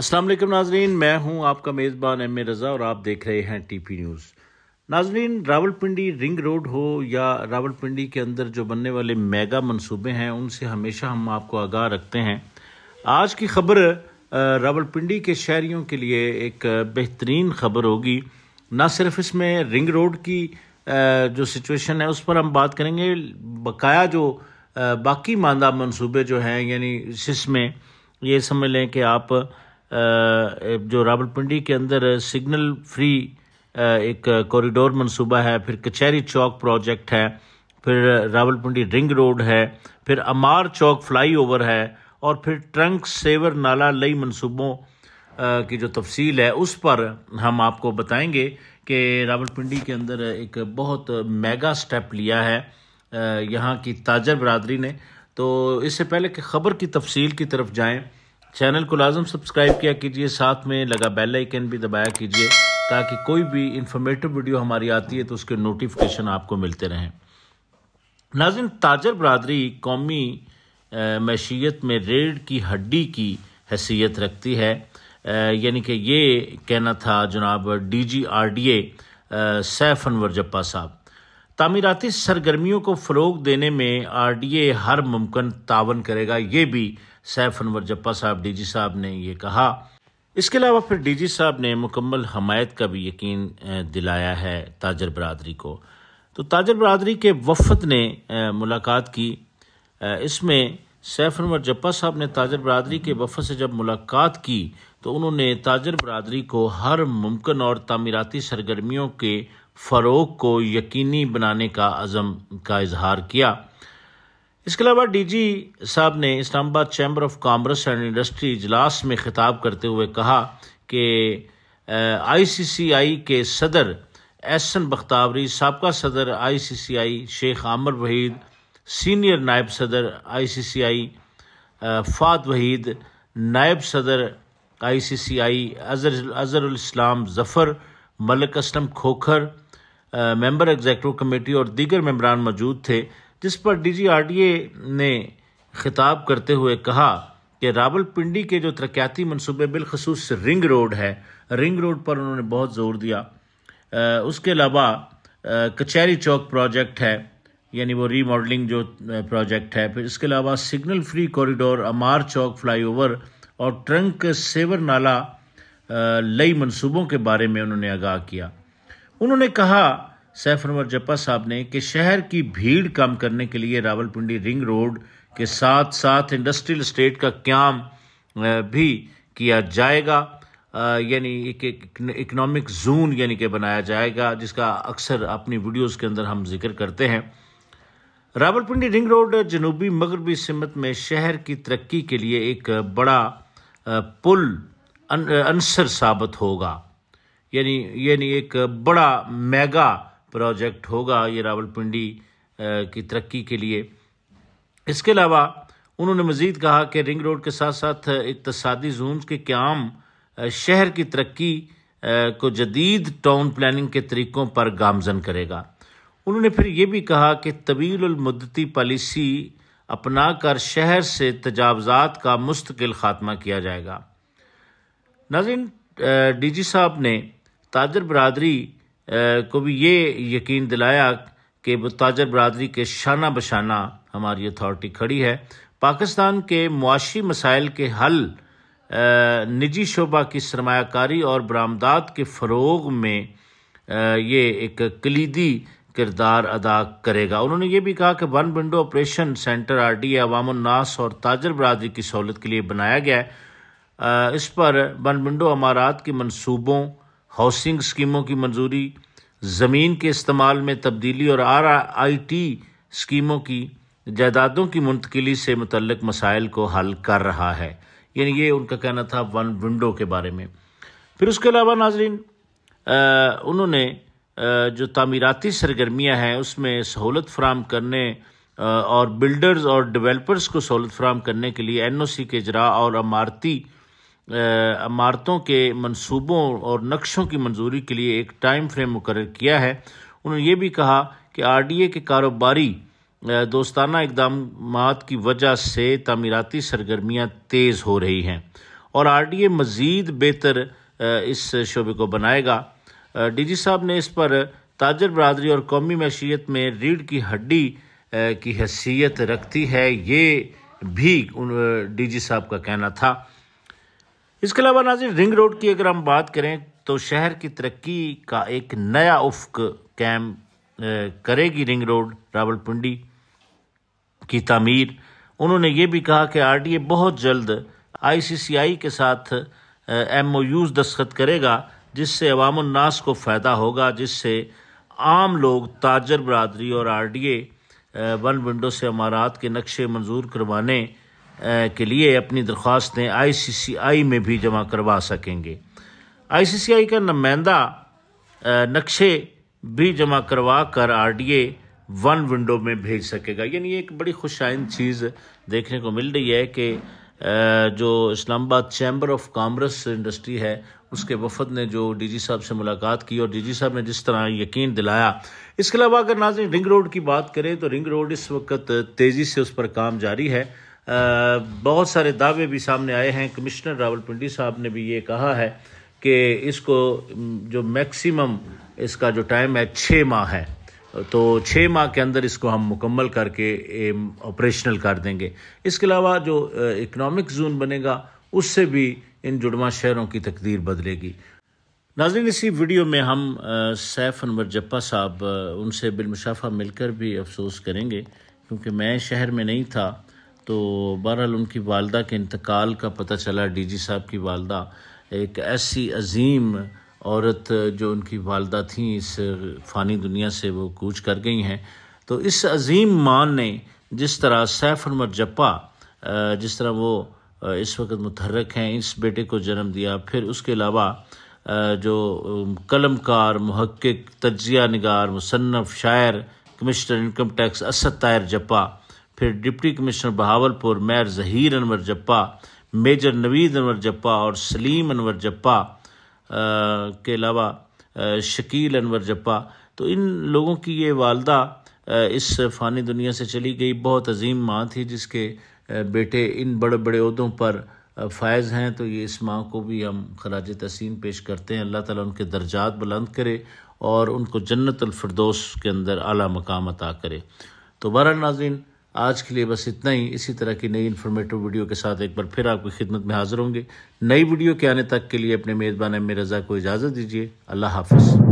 असलम नाजरीन मैं हूं आपका मेज़बान एम ए रज़ा और आप देख रहे हैं टीपी न्यूज़ नाजरीन रावलपिंडी रिंग रोड हो या रावलपिंडी के अंदर जो बनने वाले मेगा मंसूबे हैं उनसे हमेशा हम आपको आगाह रखते हैं आज की खबर रावलपिंडी के शहरीों के लिए एक बेहतरीन खबर होगी ना सिर्फ इसमें रिंग रोड की जो सिचुएशन है उस पर हम बात करेंगे बकाया जो बाकी मानदा मनसूबे जो हैं यानी जिसमें ये समझ लें कि आप जो रावलपिंडी के अंदर सिग्नल फ्री एक कॉरिडोर मनसूबा है फिर कचहरी चौक प्रोजेक्ट है फिर रावलपिंडी रिंग रोड है फिर अमार चौक फ्लाईओवर है और फिर ट्रंक सेवर नाला लई मनसूबों की जो तफसील है उस पर हम आपको बताएंगे कि रावलपिंडी के अंदर एक बहुत मेगा स्टेप लिया है यहाँ की ताजर बरदरी ने तो इससे पहले कि ख़बर की तफसील की तरफ जाएं चैनल को लाजम सब्सक्राइब किया कीजिए साथ में लगा बेल आइकन भी दबाया कीजिए ताकि कोई भी इंफॉर्मेटिव वीडियो हमारी आती है तो उसके नोटिफिकेशन आपको मिलते रहें नाजिन ताजर बरदरी कौमी मैशियत में रेड की हड्डी की हैसियत रखती है यानी कि ये कहना था जनाब D G R D A Saif Anwar Jappa साहब तमीराती सरगर्मियों को फ़रोग देने में आरडीए हर मुमकिन तावन करेगा ये भी सैफ अनवर जप्पा साहब डीजी साहब ने ये कहा इसके अलावा फिर डीजी साहब ने मुकम्मल हमायत का भी यकीन दिलाया है ताजर बरदरी को तो ताजर बरदरी के वफद ने मुलाकात की इसमें सैफ अनवर जप्पा साहब ने ताजर बरदरी के वफद से जब मुलाकात की तो उन्होंने ताजर बरदरी को हर मुमकिन और तमीराती सरगर्मियों के फ़रोग को यकीनी बनाने का अज़म का इजहार किया इसके अलावा डीजी साहब ने Islamabad chamber of commerce and industry इजलास में खिताब करते हुए कहा कि आईसीसीआई के सदर एहसन बख्तावरी सबका सदर आईसीसीआई शेख आमर वहीद सीनियर नायब सदर आईसीसीआई फात वहीद नायब सदर ICCI Azar Azhar Islam Zafar Malik Aslam Khokhar member executive committee और दीगर मम्बरान मौजूद थे जिस पर डीजीआरडीए ने खिताब करते हुए कहा कि रावलपिंडी के जो तरक्याती मनसूबे बिलखसूस रिंग रोड है रिंग रोड पर उन्होंने बहुत जोर दिया आ, उसके अलावा कचहरी चौक प्रोजेक्ट है यानी वो रीमॉडलिंग जो प्रोजेक्ट है फिर इसके अलावा signal free corridor Ammar Chowk flyover और ट्रंक सेवर नाला लई मनसूबों के बारे में उन्होंने आगाह किया उन्होंने कहा सैफ अनवर जप्पा साहब ने कि शहर की भीड़ कम करने के लिए रावलपिंडी रिंग रोड के साथ साथ इंडस्ट्रियल स्टेट का क्याम भी किया जाएगा यानी इकोनॉमिक जोन यानी कि बनाया जाएगा जिसका अक्सर अपनी वीडियोस के अंदर हम जिक्र करते हैं रावलपिंडी रिंग रोड जनूबी मगरबी सिमत में शहर की तरक्की के लिए एक बड़ा पुल अन, अनसर साबित होगा यानी यानी एक बड़ा मेगा प्रोजेक्ट होगा ये रावलपिंडी की तरक्की के लिए इसके अलावा उन्होंने मज़ीद कहा कि रिंग रोड के साथ साथ इकतसादी जोन के क्याम शहर की तरक्की को जदीद टाउन प्लानिंग के तरीक़ों पर गामजन करेगा उन्होंने फिर ये भी कहा कि तवीलमदती पॉलिसी अपना कर शहर से तजावज़ात का मुस्तकिल ख़ात्मा किया जाएगा नाजिन डी जी साहब ने ताजर बरदरी को भी ये यकीन दिलाया कि ताजर बरदरी के शाना बशाना हमारी अथॉरिटी खड़ी है पाकिस्तान के मुआशी मसाइल के हल निजी शोबा की सरमाकारी और बरामदात के फ़रोग में ये एक कलीदी किरदार अदा करेगा उन्होंने ये भी कहा कि one window operation centre R D अवामनास और ताजर बरदरी की सहूलत के लिए बनाया गया है इस पर वन विंडो अमारात के मनसूबों हाउसिंग स्कीमों की मंजूरी ज़मीन के इस्तेमाल में तब्दीली और आर आई टी स्कीमों की जायदादों की मुंतकली से मतलब मसाइल को हल कर रहा है यानी ये उनका कहना था वन विंडो के बारे में फिर उसके अलावा नाजरीन उन्होंने जो तमीराती सरगर्मियाँ हैं उसमें सहूलत फ्राहम करने और बिल्डर्स और डिवेलपर्स को सहूलत फ्राहम करने के लिए एन ओ सी के जरा और अमारती इमारतों के मंसूबों और नक्शों की मंजूरी के लिए एक टाइम फ्रेम मुकर किया है उन्होंने ये भी कहा कि आर डी ए के कारोबारी दोस्ताना इकदाम की वजह से तमीराती सरगर्मियाँ तेज़ हो रही हैं और आर डी ए मज़ीद बेहतर इस शोबे को बनाएगा डी जी साहब ने इस पर ताजर बरदरी और कौमी मैशियत में रीढ़ की हड्डी की हैसियत रखती है ये भी डी जी साहब का कहना था इसके अलावा नाजिर रिंग रोड की अगर हम बात करें तो शहर की तरक्की का एक नया उफ्क कैम करेगी रिंग रोड रावलपिंडी की तमीर उन्होंने ये भी कहा कि आरडीए बहुत जल्द आईसीसीआई के साथ एम ओ यूज़ दस्खत करेगा जिससे अवामनास को फ़ायदा होगा जिससे आम लोग ताजर बरदरी और R D A one window से अमारात के नक्शे मंजूर करवाने के लिए अपनी दरख्वास्तें आईसीसीआई में भी जमा करवा सकेंगे आईसीसीआई का नुमाइंदा नक्शे भी जमा करवा कर ए वन विंडो में भेज सकेगा यानी एक बड़ी खुशाइन चीज़ देखने को मिल रही है कि जो Islamabad chamber of commerce industry है उसके वफद ने जो डीजी साहब से मुलाकात की और डीजी साहब ने जिस तरह यकीन दिलाया इसके अलावा अगर नाजन रिंग रोड की बात करें तो रिंग रोड इस वक्त तेज़ी से उस पर काम जारी है बहुत सारे दावे भी सामने आए हैं कमिश्नर रावलपिंडी साहब ने भी ये कहा है कि इसको जो मैक्सिमम इसका जो टाइम है छः माह है तो छः माह के अंदर इसको हम मुकम्मल करके ऑपरेशनल कर देंगे इसके अलावा जो इकनॉमिक जोन बनेगा उससे भी इन जुड़वा शहरों की तकदीर बदलेगी नाजरन इसी वीडियो में हम सैफ अनवर जप्पा साहब उनसे बिलमशाफा मिलकर भी अफसोस करेंगे क्योंकि मैं शहर में नहीं था तो बहरहाल उनकी वालदा के इंतकाल का पता चला डीजी साहब की वालदा एक ऐसी अजीम औरत जो उनकी वालदा थी इस फ़ानी दुनिया से वो कूच कर गई हैं तो इस अजीम माँ ने जिस तरह सैफ उमर जप्पा जिस तरह वो इस वक्त मुतहरक हैं इस बेटे को जन्म दिया फिर उसके अलावा जो कलमकार महक्क तजिया नगार मुसनफ़ शायर commissioner income tax Asad Tair Jappa फिर deputy commissioner Bahawalpur mayor Zaheer Anwar Jappa major Naveed Anwar Jappa और सलीम अनवर जप्पा के अलावा शकील अनवर जप्पा तो इन लोगों की ये वालदा इस फ़ानी दुनिया से चली गई बहुत अजीम माँ थी जिसके बेटे इन बड़े बड़े उहदों पर फ़ायज़ हैं तो ये इस माँ को भी हम खराज तहसीन पेश करते हैं अल्लाह ताला उनके दर्जात बुलंद करे और उनको जन्नतफरदोस के अंदर आला मकाम अता करे तो बहर नाजिन आज के लिए बस इतना ही इसी तरह की नई इन्फॉर्मेटिव वीडियो के साथ एक बार फिर आपकी खिदमत में हाजिर होंगे नई वीडियो के आने तक के लिए अपने मेज़बान एम रज़ा को इजाज़त दीजिए अल्लाह हाफिज़